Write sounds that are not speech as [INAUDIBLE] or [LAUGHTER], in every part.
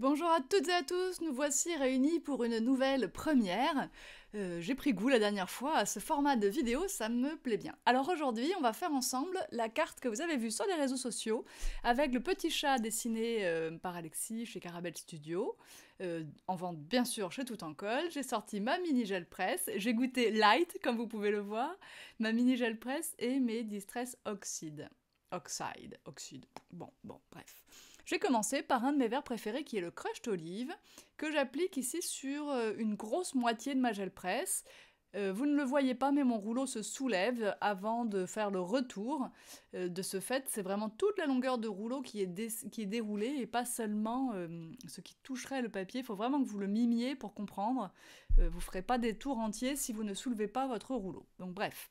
Bonjour à toutes et à tous, nous voici réunis pour une nouvelle première. Euh, j'ai pris goût la dernière fois à ce format de vidéo, ça me plaît bien. Alors aujourd'hui, on va faire ensemble la carte que vous avez vue sur les réseaux sociaux, avec le petit chat dessiné euh, par Alexis chez Carabel Studio, euh, en vente bien sûr chez Tout en Colle. J'ai sorti ma mini gel presse, j'ai goûté Light, comme vous pouvez le voir, ma mini gel presse et mes Distress Oxide. Oxide, Oxide, Bon, bon, bref. J'ai commencé par un de mes verres préférés qui est le crushed olive, que j'applique ici sur euh, une grosse moitié de ma gel presse. Euh, vous ne le voyez pas, mais mon rouleau se soulève avant de faire le retour. Euh, de ce fait, c'est vraiment toute la longueur de rouleau qui est, qui est déroulée et pas seulement ce qui toucherait le papier. Il faut vraiment que vous le mimiez pour comprendre. vous ne ferez pas des tours entiers si vous ne soulevez pas votre rouleau. Donc bref.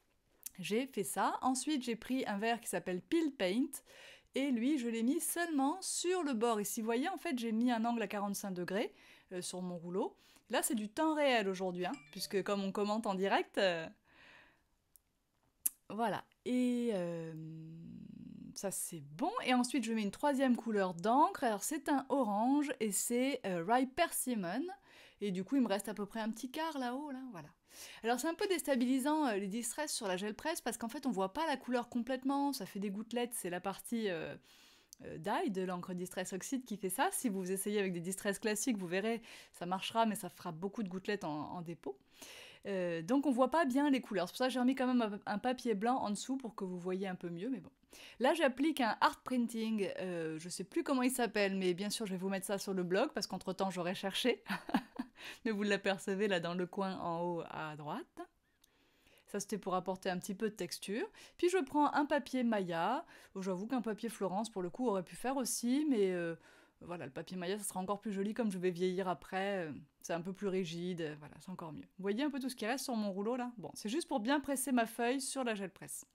J'ai fait ça. Ensuite, j'ai pris un verre qui s'appelle Peel Paint et lui je l'ai mis seulement sur le bord. Et si vous voyez en fait j'ai mis un angle à 45 degrés euh, sur mon rouleau. Là c'est du temps réel aujourd'hui, hein, puisque comme on commente en direct... Euh, voilà, et euh, ça c'est bon. Et ensuite je mets une troisième couleur d'encre, alors c'est un orange et c'est Rye Persimmon. Et du coup, il me reste à peu près un petit quart là-haut, là, voilà. Alors c'est un peu déstabilisant euh, les distress sur la gel presse parce qu'en fait on voit pas la couleur complètement, ça fait des gouttelettes, c'est la partie euh, euh, d'ail de l'encre distress oxyde qui fait ça. Si vous essayez avec des distress classiques, vous verrez, ça marchera mais ça fera beaucoup de gouttelettes en, dépôt. donc on voit pas bien les couleurs. C'est pour ça que j'ai remis quand même un papier blanc en dessous pour que vous voyez un peu mieux, mais bon. Là, j'applique un art printing, je sais plus comment il s'appelle, mais bien sûr, je vais vous mettre ça sur le blog parce qu'entre temps, j'aurais cherché. [LAUGHS] Mais vous l'apercevez là dans le coin en haut à droite. Ça, c'était pour apporter un petit peu de texture. Puis je prends un papier Maya. J'avoue qu'un papier Florence, pour le coup, aurait pu faire aussi, mais euh, voilà, le papier Maya, ça sera encore plus joli comme je vais vieillir après. Euh, c'est un peu plus rigide, euh, voilà, c'est encore mieux. Vous voyez un peu tout ce qui reste sur mon rouleau, là Bon, c'est juste pour bien presser ma feuille sur la gel presse.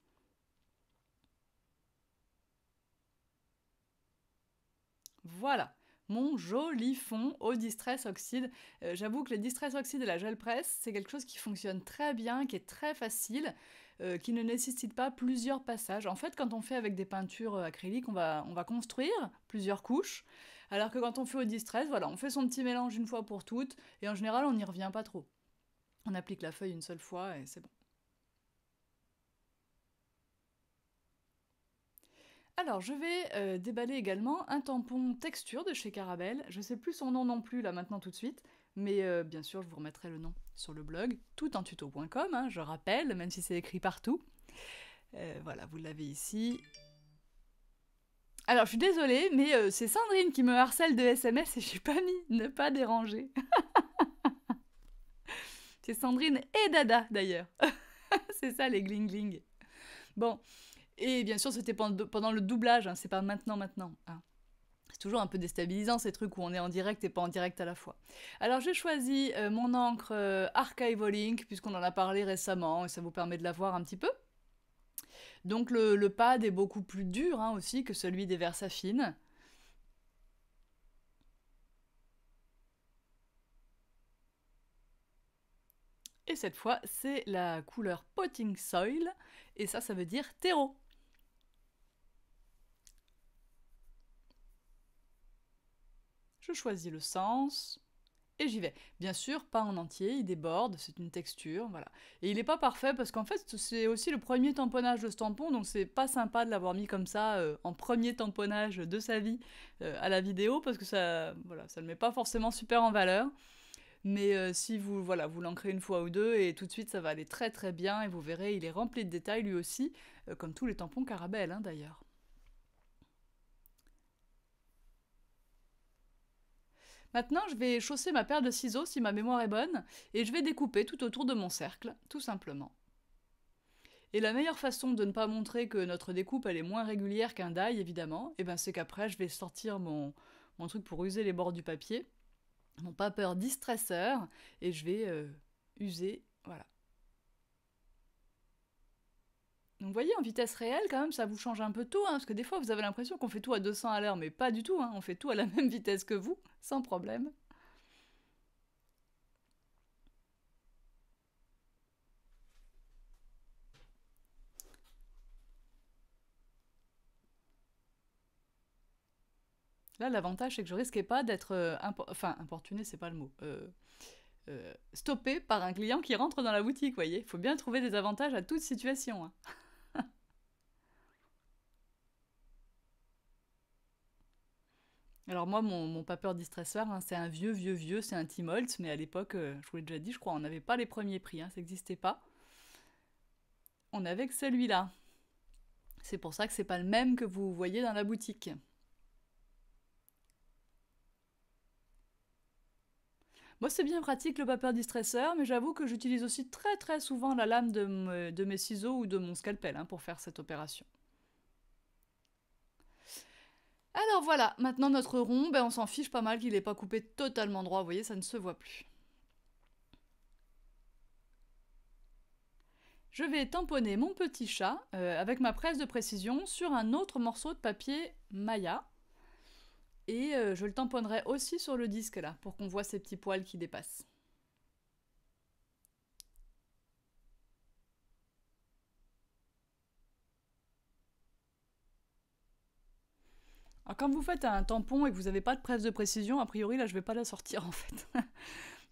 Voilà mon joli fond au Distress Oxide. Euh, j'avoue que le Distress Oxide et la gel presse, c'est quelque chose qui fonctionne très bien, qui est très facile, euh, qui ne nécessite pas plusieurs passages. En fait, quand on fait avec des peintures euh, acryliques, on va, on va construire plusieurs couches, alors que quand on fait au Distress, voilà, on fait son petit mélange une fois pour toutes, et en général, on n'y revient pas trop. On applique la feuille une seule fois et c'est bon. Alors, je vais euh, déballer également un tampon texture de chez Carabel. Je sais plus son nom non plus là maintenant tout de suite, mais euh, bien sûr, je vous remettrai le nom sur le blog, tuto.com, hein, je rappelle, même si c'est écrit partout. Euh, voilà, vous l'avez ici. Alors, je suis désolée, mais c'est Sandrine qui me harcèle de SMS et je suis pas mis ne pas déranger. [LAUGHS] c'est Sandrine et Dada d'ailleurs. [LAUGHS] c'est ça les gling gling. Bon, et bien sûr, c'était pendant le doublage, hein, c'est pas maintenant, maintenant. Hein. C'est toujours un peu déstabilisant ces trucs où on est en direct et pas en direct à la fois. Alors j'ai choisi euh, mon encre euh, Archival Ink puisqu'on en a parlé récemment et ça vous permet de la voir un petit peu. Donc le, pad est beaucoup plus dur hein, aussi que celui des Versafine. Et cette fois, c'est la couleur Potting Soil, et ça, ça veut dire terreau. je choisis le sens, et j'y vais. Bien sûr, pas en entier, il déborde, c'est une texture, voilà. Et il n'est pas parfait parce qu'en fait, c'est aussi le premier tamponnage de ce tampon, donc c'est pas sympa de l'avoir mis comme ça euh, en premier tamponnage de sa vie euh, à la vidéo parce que ça, voilà, ça le met pas forcément super en valeur. Mais euh, si vous, voilà, vous l'ancrez une fois ou deux et tout de suite, ça va aller très très bien et vous verrez, il est rempli de détails lui aussi, comme tous les tampons Carabelle hein, d'ailleurs. Maintenant, je vais chausser ma paire de ciseaux si ma mémoire est bonne, et je vais découper tout autour de mon cercle, tout simplement. Et la meilleure façon de ne pas montrer que notre découpe est moins régulière qu'un die, évidemment, eh ben, c'est qu'après je vais sortir mon, truc pour user les bords du papier, mon paper distresseur, et je vais euh, user, voilà, donc vous voyez, en vitesse réelle, quand même, ça vous change un peu tout, hein, parce que des fois, vous avez l'impression qu'on fait tout à 200 à l'heure, mais pas du tout, hein. on fait tout à la [LAUGHS] même vitesse que vous, sans problème. Là, l'avantage, c'est que je risquais pas d'être, euh, enfin, importuné, c'est pas le mot, euh, euh, stoppé par un client qui rentre dans la boutique, voyez. Il faut bien trouver des avantages à toute situation. Hein. [LAUGHS] Alors moi, mon, paper distresseur, hein, c'est un vieux, vieux, vieux, c'est un Timoltz, mais à l'époque, euh, je vous l'ai déjà dit, je crois, on n'avait pas les premiers prix, hein, ça n'existait pas. On n'avait que celui-là. C'est pour ça que c'est pas le même que vous voyez dans la boutique. Moi, c'est bien pratique le paper distresseur, mais j'avoue que j'utilise aussi très très souvent la lame de, mes ciseaux ou de mon scalpel hein, pour faire cette opération. Alors voilà, maintenant notre rond, ben, on s'en fiche pas mal qu'il n'est pas coupé totalement droit, vous voyez, ça ne se voit plus. Je vais tamponner mon petit chat euh, avec ma presse de précision sur un autre morceau de papier Maya. Et euh, je le tamponnerai aussi sur le disque là, pour qu'on voit ces petits poils qui dépassent. quand vous faites un tampon et que vous n'avez pas de presse de précision, a priori, là, je ne vais pas la sortir, [LAUGHS] en fait.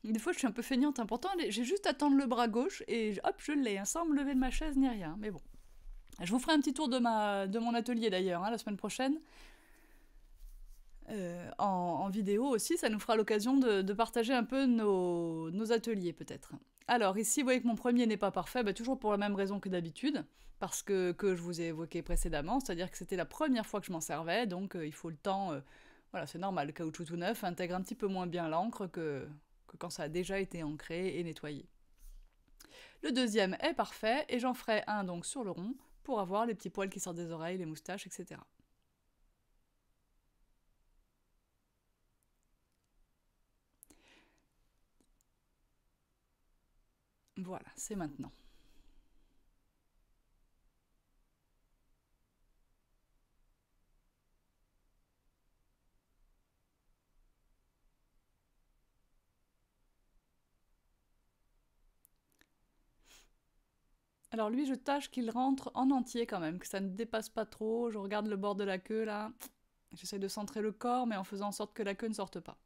Des fois, je suis un peu feignante. Pourtant, j'ai juste à tendre le bras gauche et hop, je l'ai, hein, sans me lever de ma chaise ni rien. Mais bon. Je vous ferai un petit tour de, ma, de mon atelier, d'ailleurs, hein, la semaine prochaine. Euh, en, vidéo aussi, ça nous fera l'occasion de, partager un peu nos ateliers, peut-être. Alors ici, vous voyez que mon premier n'est pas parfait, bah, toujours pour la même raison que d'habitude, parce que, je vous ai évoqué précédemment, c'est-à-dire que c'était la première fois que je m'en servais, donc euh, il faut le temps, euh, voilà c'est normal, le caoutchouc tout neuf intègre un petit peu moins bien l'encre que, que quand ça a déjà été ancré et nettoyé. Le deuxième est parfait, et j'en ferai un donc sur le rond, pour avoir les petits poils qui sortent des oreilles, les moustaches, etc. Voilà, c'est maintenant. Alors lui, je tâche qu'il rentre en entier quand même, que ça ne dépasse pas trop. Je regarde le bord de la queue là. J'essaie de centrer le corps, mais en faisant en sorte que la queue ne sorte pas.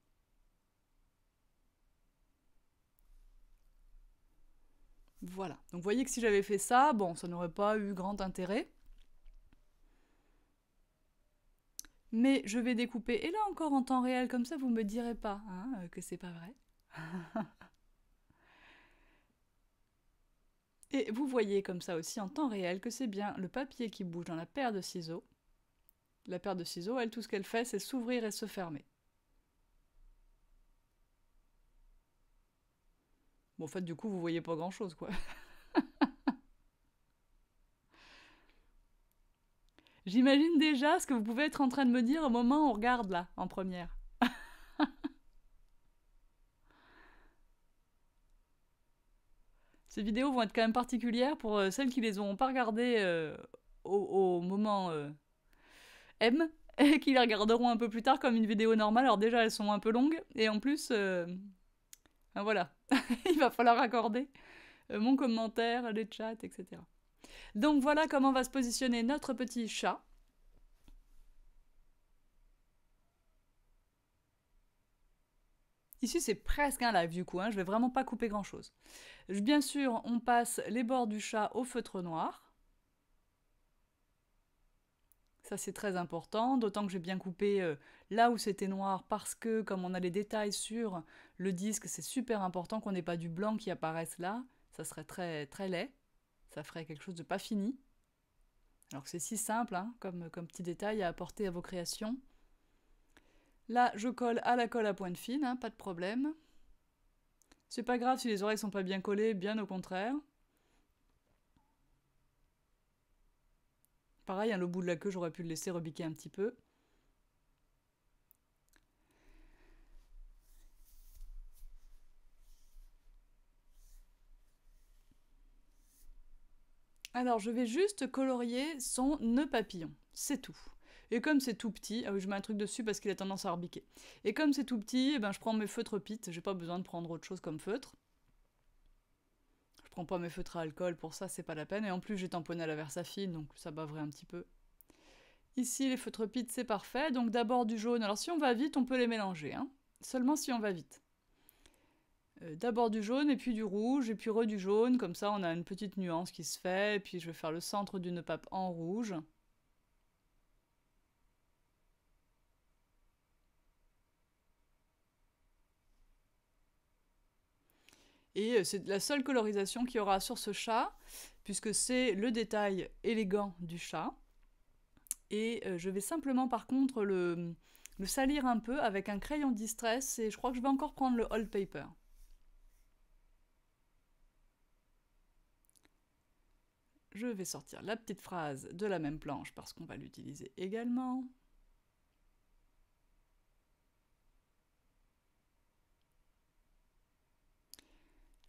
Voilà. Donc vous voyez que si j'avais fait ça, bon, ça n'aurait pas eu grand intérêt. Mais je vais découper, et là encore en temps réel, comme ça vous ne me direz pas hein, euh, que c'est pas vrai. [LAUGHS] et vous voyez comme ça aussi en temps réel que c'est bien le papier qui bouge dans la paire de ciseaux. La paire de ciseaux, elle, tout ce qu'elle fait, c'est s'ouvrir et se fermer. Bon, en fait, du coup, vous voyez pas grand-chose, quoi. [LAUGHS] J'imagine déjà ce que vous pouvez être en train de me dire au moment où on regarde, là, en première. [LAUGHS] Ces vidéos vont être quand même particulières pour euh, celles qui les ont pas regardées euh, au, moment euh, M [LAUGHS] et qui les regarderont un peu plus tard comme une vidéo normale. Alors déjà, elles sont un peu longues et en plus... Ah, voilà, [LAUGHS] il va falloir accorder euh, mon commentaire, les chats, etc. Donc voilà comment va se positionner notre petit chat. Ici, c'est presque un live du coup, je hein. je vais vraiment pas couper grand chose. Bien sûr, on passe les bords du chat au feutre noir. Ça, c'est très important, d'autant que j'ai bien coupé euh, Là où c'était noir, parce que comme on a les détails sur le disque, c'est super important qu'on n'ait pas du blanc qui apparaisse là. Ça serait très, très laid. Ça ferait quelque chose de pas fini. Alors que c'est si simple hein, comme, petit détail à apporter à vos créations. Là, je colle à la colle à pointe fine, hein, pas de problème. C'est pas grave si les oreilles sont pas bien collées, bien au contraire. Pareil, hein, le bout de la queue, j'aurais pu le laisser rebiquer un petit peu. Alors je vais juste colorier son nœud papillon, c'est tout. Et comme c'est tout petit, ah oui, je mets un truc dessus parce qu'il a tendance à arbiquer. Et comme c'est tout petit, eh ben, je prends mes feutres pit, j'ai pas besoin de prendre autre chose comme feutre. Je prends pas mes feutres à alcool, pour ça c'est pas la peine. Et en plus j'ai tamponné à la versafine, donc ça baverait un petit peu. Ici les feutres pites c'est parfait, donc d'abord du jaune. Alors si on va vite, on peut les mélanger, hein. seulement si on va vite. Euh, d'abord du jaune et puis du rouge et puis re du jaune, comme ça on a une petite nuance qui se fait, et puis je vais faire le centre d'une pape en rouge. Et euh, c'est la seule colorisation qu'il y aura sur ce chat, puisque c'est le détail élégant du chat. Et euh, je vais simplement par contre le, le salir un peu avec un crayon distress et je crois que je vais encore prendre le old paper. je vais sortir la petite phrase de la même planche parce qu'on va l'utiliser également.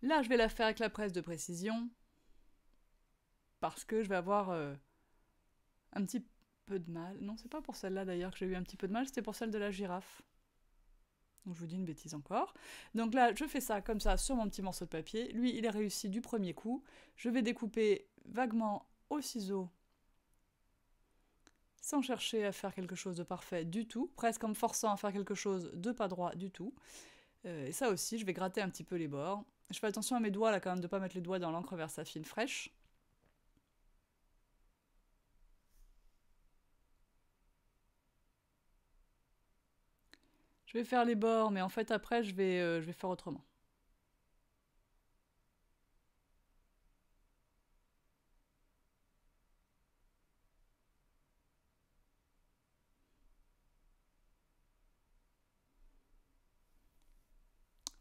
Là, je vais la faire avec la presse de précision parce que je vais avoir euh, un petit peu de mal. Non, c'est pas pour celle-là d'ailleurs que j'ai eu un petit peu de mal, c'était pour celle de la girafe je vous dis une bêtise encore. Donc là, je fais ça comme ça sur mon petit morceau de papier. Lui, il est réussi du premier coup. Je vais découper vaguement au ciseau sans chercher à faire quelque chose de parfait du tout, presque en me forçant à faire quelque chose de pas droit du tout. Euh, et ça aussi, je vais gratter un petit peu les bords. Je fais attention à mes doigts là quand même de pas mettre les doigts dans l'encre vers sa fine fraîche. Je vais faire les bords, mais en fait après je vais, euh, je vais faire autrement.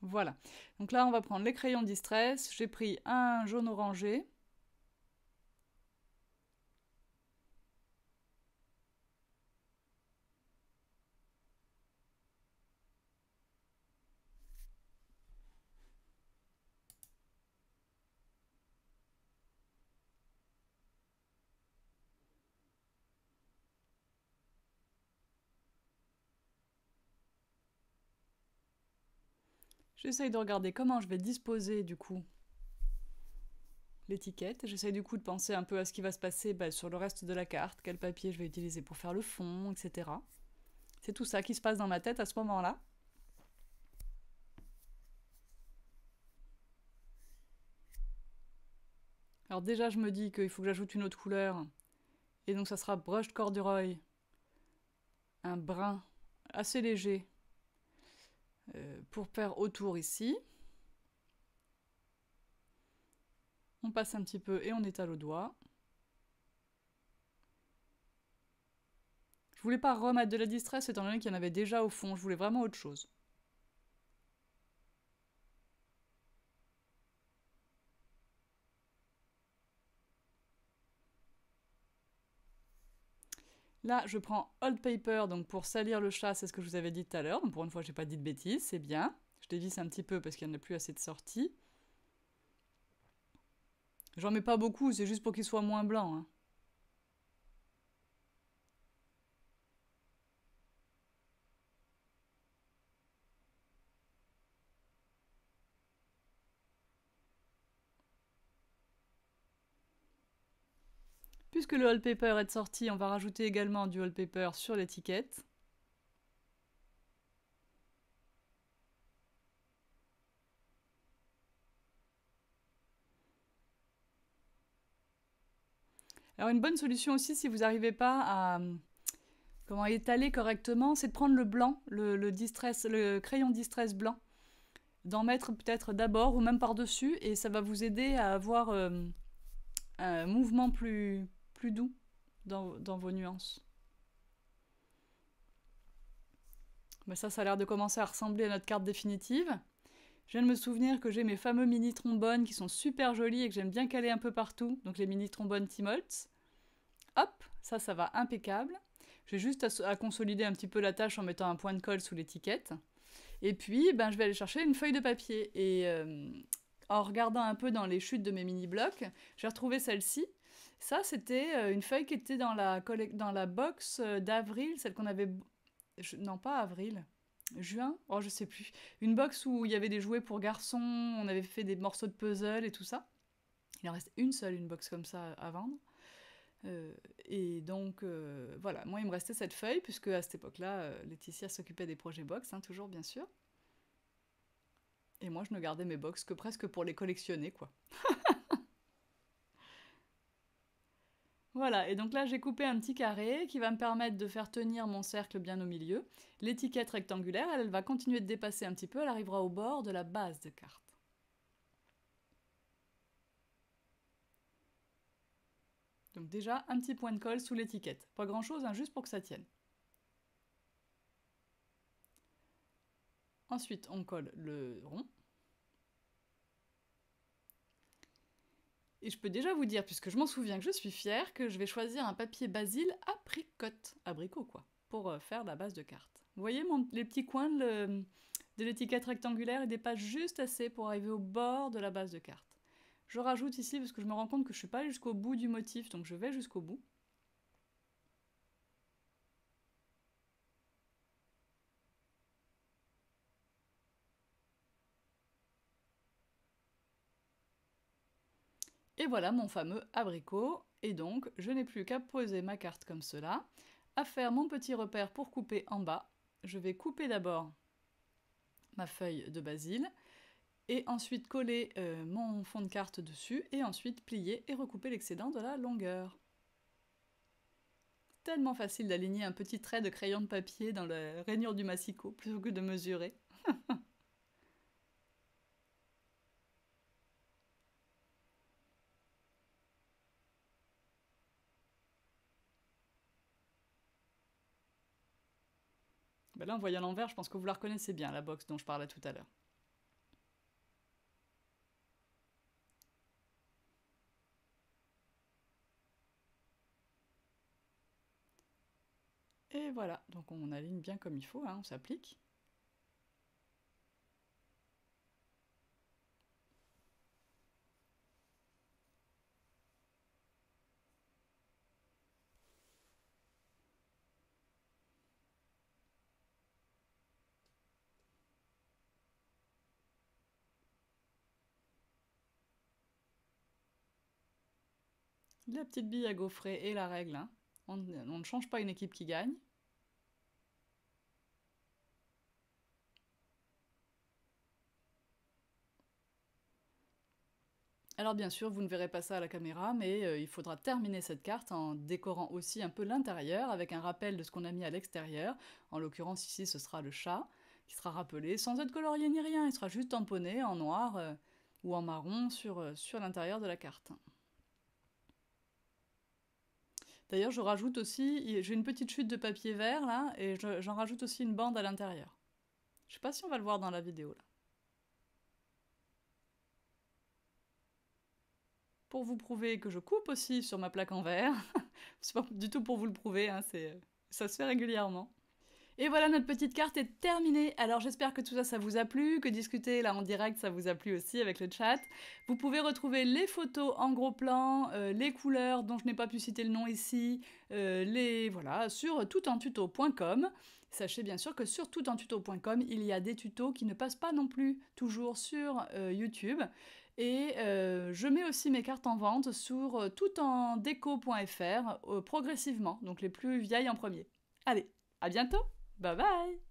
Voilà. Donc là, on va prendre les crayons distress. J'ai pris un jaune orangé. J'essaye de regarder comment je vais disposer du coup l'étiquette. J'essaye du coup de penser un peu à ce qui va se passer bah, sur le reste de la carte, quel papier je vais utiliser pour faire le fond, etc. C'est tout ça qui se passe dans ma tête à ce moment-là. Alors déjà, je me dis qu'il faut que j'ajoute une autre couleur. Et donc ça sera Brushed Corduroy. Un brun assez léger euh, pour faire autour ici. On passe un petit peu et on étale au doigt. Je voulais pas remettre de la distress étant donné qu'il y en avait déjà au fond, je voulais vraiment autre chose. Là, je prends Old Paper, donc pour salir le chat, c'est ce que je vous avais dit tout à l'heure. pour une fois, j'ai pas dit de bêtises, c'est bien. Je dévisse un petit peu parce qu'il n'y en a plus assez de sorties. J'en mets pas beaucoup, c'est juste pour qu'il soit moins blanc. Hein. puisque le wallpaper est sorti, on va rajouter également du wallpaper sur l'étiquette. Alors une bonne solution aussi si vous n'arrivez pas à comment étaler correctement, c'est de prendre le blanc, le, distress, crayon distress blanc, d'en mettre peut-être d'abord ou même par-dessus et ça va vous aider à avoir euh, un mouvement plus, plus doux dans, vos nuances. Mais ça, ça a l'air de commencer à ressembler à notre carte définitive. Je viens de me souvenir que j'ai mes fameux mini trombones qui sont super jolis et que j'aime bien caler un peu partout, donc les mini trombones Holtz. Hop, ça, ça va impeccable. J'ai juste à, consolider un petit peu la tâche en mettant un point de colle sous l'étiquette. Et puis, ben, je vais aller chercher une feuille de papier. Et euh, en regardant un peu dans les chutes de mes mini-blocs, j'ai retrouvé celle-ci ça, c'était euh, une feuille qui était dans la, dans la box euh, d'avril, celle qu'on avait... Non, pas avril. Juin Oh, je sais plus. Une box où il y avait des jouets pour garçons, on avait fait des morceaux de puzzle et tout ça. Il en reste une seule, une box comme ça à vendre. Euh, et donc, voilà, moi, il me restait cette feuille, puisque à cette époque-là, Laetitia s'occupait des projets box, hein, toujours, bien sûr. Et moi, je ne gardais mes box que presque pour les collectionner, quoi. [LAUGHS] Voilà, et donc là j'ai coupé un petit carré qui va me permettre de faire tenir mon cercle bien au milieu. L'étiquette rectangulaire, elle, va continuer de dépasser un petit peu, elle arrivera au bord de la base de carte. Donc déjà, un petit point de colle sous l'étiquette. Pas grand chose, hein, juste pour que ça tienne. Ensuite, on colle le rond. Et je peux déjà vous dire, puisque je m'en souviens que je suis fière, que je vais choisir un papier basil à abricot quoi, pour euh, faire la base de carte. Vous voyez les petits coins de l'étiquette rectangulaire, ils dépassent juste assez pour arriver au bord de la base de carte. Je rajoute ici parce que je me rends compte que je ne suis pas allée jusqu'au bout du motif, donc je vais jusqu'au bout. Et voilà mon fameux abricot. Et donc, je n'ai plus qu'à poser ma carte comme cela, à faire mon petit repère pour couper en bas. Je vais couper d'abord ma feuille de basil, et ensuite coller euh, mon fond de carte dessus, et ensuite plier et recouper l'excédent de la longueur. Tellement facile d'aligner un petit trait de crayon de papier dans la rainure du massicot plutôt que de mesurer. [LAUGHS] là, à l'envers, je pense que vous la reconnaissez bien, la box dont je parlais tout à l'heure. Et voilà, donc on aligne bien comme il faut, hein, on s'applique. la petite bille à gaufrer et la règle. Hein. On, ne change pas une équipe qui gagne. Alors bien sûr, vous ne verrez pas ça à la caméra, mais euh, il faudra terminer cette carte en décorant aussi un peu l'intérieur avec un rappel de ce qu'on a mis à l'extérieur. En l'occurrence ici, ce sera le chat qui sera rappelé sans être colorié ni rien, il sera juste tamponné en noir euh, ou en marron sur, euh, sur l'intérieur de la carte. D'ailleurs, je rajoute aussi, j'ai une petite chute de papier vert là, et j'en rajoute aussi une bande à l'intérieur. Je sais pas si on va le voir dans la vidéo là. Pour vous prouver que je coupe aussi sur ma plaque en verre, [LAUGHS] c'est pas du tout pour vous le prouver, hein, ça se fait régulièrement. Et voilà, notre petite carte est terminée. Alors j'espère que tout ça, ça vous a plu, que discuter là en direct, ça vous a plu aussi avec le chat. Vous pouvez retrouver les photos en gros plan, euh, les couleurs dont je n'ai pas pu citer le nom ici, euh, les voilà, sur toutentuto.com. Sachez bien sûr que sur toutentuto.com, il y a des tutos qui ne passent pas non plus toujours sur euh, YouTube. Et je mets aussi mes cartes en vente sur toutendeco.fr progressivement, donc les plus vieilles en premier. Allez, à bientôt Bye bye